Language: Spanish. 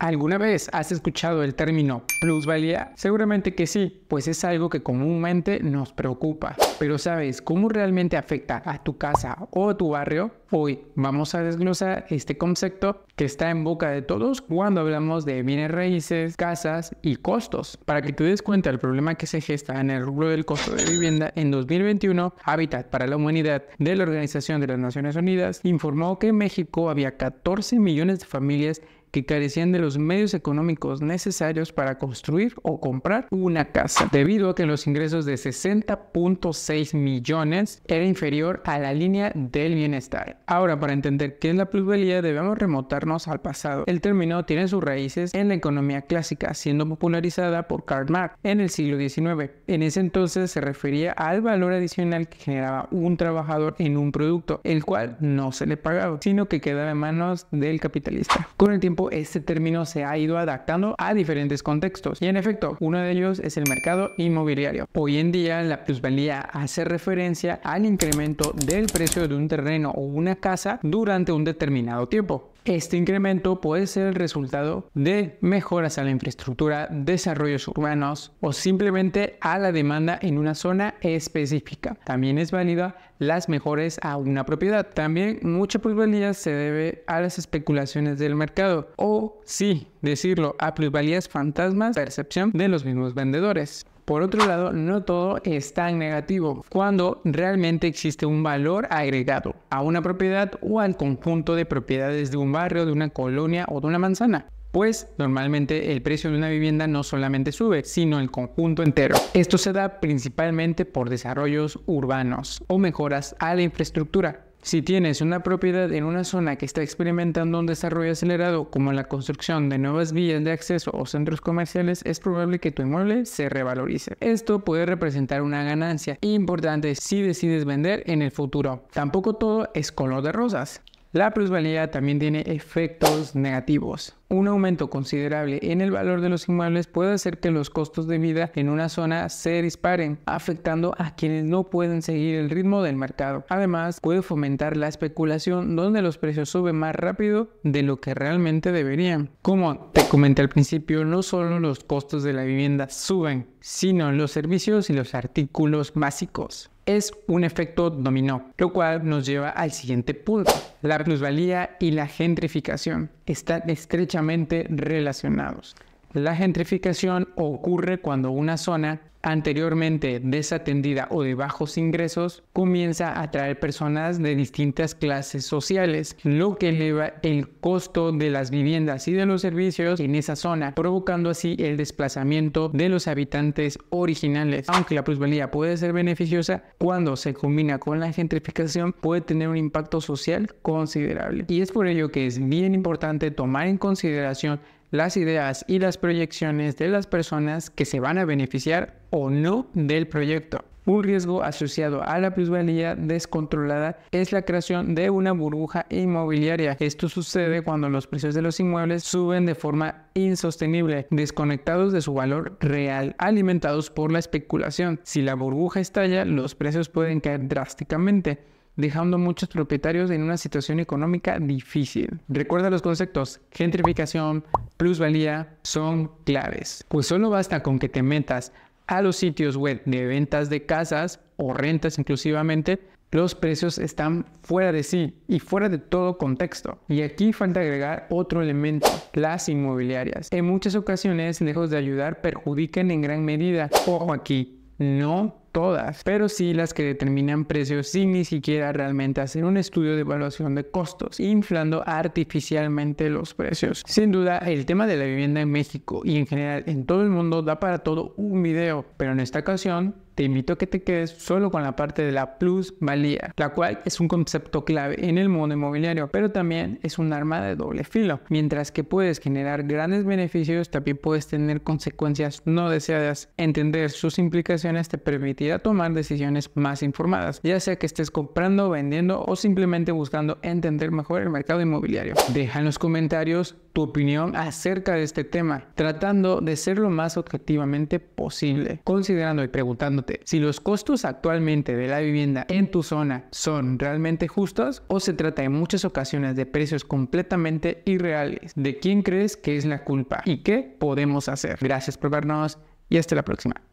¿Alguna vez has escuchado el término plusvalía? Seguramente que sí, pues es algo que comúnmente nos preocupa. Pero ¿sabes cómo realmente afecta a tu casa o a tu barrio? Hoy vamos a desglosar este concepto que está en boca de todos cuando hablamos de bienes raíces, casas y costos. Para que te des cuenta del problema que se gesta en el rubro del costo de vivienda, en 2021, Hábitat para la Humanidad de la Organización de las Naciones Unidas informó que en México había 14 millones de familias que carecían de los medios económicos necesarios para construir o comprar una casa, debido a que los ingresos de 60.6 millones era inferior a la línea del bienestar. Ahora, para entender qué es la plusvalía, debemos remontarnos al pasado. El término tiene sus raíces en la economía clásica, siendo popularizada por Karl Marx en el siglo XIX. En ese entonces se refería al valor adicional que generaba un trabajador en un producto, el cual no se le pagaba, sino que quedaba en manos del capitalista. Con el tiempo este término se ha ido adaptando a diferentes contextos y en efecto uno de ellos es el mercado inmobiliario. Hoy en día la plusvalía hace referencia al incremento del precio de un terreno o una casa durante un determinado tiempo. Este incremento puede ser el resultado de mejoras a la infraestructura, desarrollos urbanos o simplemente a la demanda en una zona específica. También es válida las mejores a una propiedad. También mucha plusvalía se debe a las especulaciones del mercado o, sí, decirlo, a plusvalías fantasmas, percepción de los mismos vendedores. Por otro lado, no todo es tan negativo cuando realmente existe un valor agregado a una propiedad o al conjunto de propiedades de un barrio, de una colonia o de una manzana. Pues normalmente el precio de una vivienda no solamente sube, sino el conjunto entero. Esto se da principalmente por desarrollos urbanos o mejoras a la infraestructura, si tienes una propiedad en una zona que está experimentando un desarrollo acelerado, como la construcción de nuevas vías de acceso o centros comerciales, es probable que tu inmueble se revalorice. Esto puede representar una ganancia importante si decides vender en el futuro. Tampoco todo es color de rosas. La plusvalía también tiene efectos negativos. Un aumento considerable en el valor de los inmuebles puede hacer que los costos de vida en una zona se disparen, afectando a quienes no pueden seguir el ritmo del mercado. Además, puede fomentar la especulación donde los precios suben más rápido de lo que realmente deberían. Como te comenté al principio, no solo los costos de la vivienda suben, sino los servicios y los artículos básicos es un efecto dominó, lo cual nos lleva al siguiente punto. La plusvalía y la gentrificación están estrechamente relacionados. La gentrificación ocurre cuando una zona anteriormente desatendida o de bajos ingresos comienza a atraer personas de distintas clases sociales, lo que eleva el costo de las viviendas y de los servicios en esa zona, provocando así el desplazamiento de los habitantes originales. Aunque la plusvalía puede ser beneficiosa, cuando se combina con la gentrificación puede tener un impacto social considerable. Y es por ello que es bien importante tomar en consideración las ideas y las proyecciones de las personas que se van a beneficiar o no del proyecto. Un riesgo asociado a la plusvalía descontrolada es la creación de una burbuja inmobiliaria. Esto sucede cuando los precios de los inmuebles suben de forma insostenible, desconectados de su valor real, alimentados por la especulación. Si la burbuja estalla, los precios pueden caer drásticamente dejando a muchos propietarios en una situación económica difícil. Recuerda los conceptos gentrificación, plusvalía son claves. Pues solo basta con que te metas a los sitios web de ventas de casas o rentas inclusivamente, los precios están fuera de sí y fuera de todo contexto. Y aquí falta agregar otro elemento, las inmobiliarias. En muchas ocasiones, lejos de ayudar, perjudican en gran medida. Ojo aquí, no todas, pero sí las que determinan precios sin ni siquiera realmente hacer un estudio de evaluación de costos, inflando artificialmente los precios. Sin duda, el tema de la vivienda en México y en general en todo el mundo da para todo un video, pero en esta ocasión te invito a que te quedes solo con la parte de la plusvalía, la cual es un concepto clave en el mundo inmobiliario, pero también es un arma de doble filo. Mientras que puedes generar grandes beneficios, también puedes tener consecuencias no deseadas. Entender sus implicaciones te permitirá tomar decisiones más informadas, ya sea que estés comprando, vendiendo o simplemente buscando entender mejor el mercado inmobiliario. Deja en los comentarios tu opinión acerca de este tema, tratando de ser lo más objetivamente posible, considerando y preguntándote si los costos actualmente de la vivienda en tu zona son realmente justos o se trata en muchas ocasiones de precios completamente irreales. ¿De quién crees que es la culpa y qué podemos hacer? Gracias por vernos y hasta la próxima.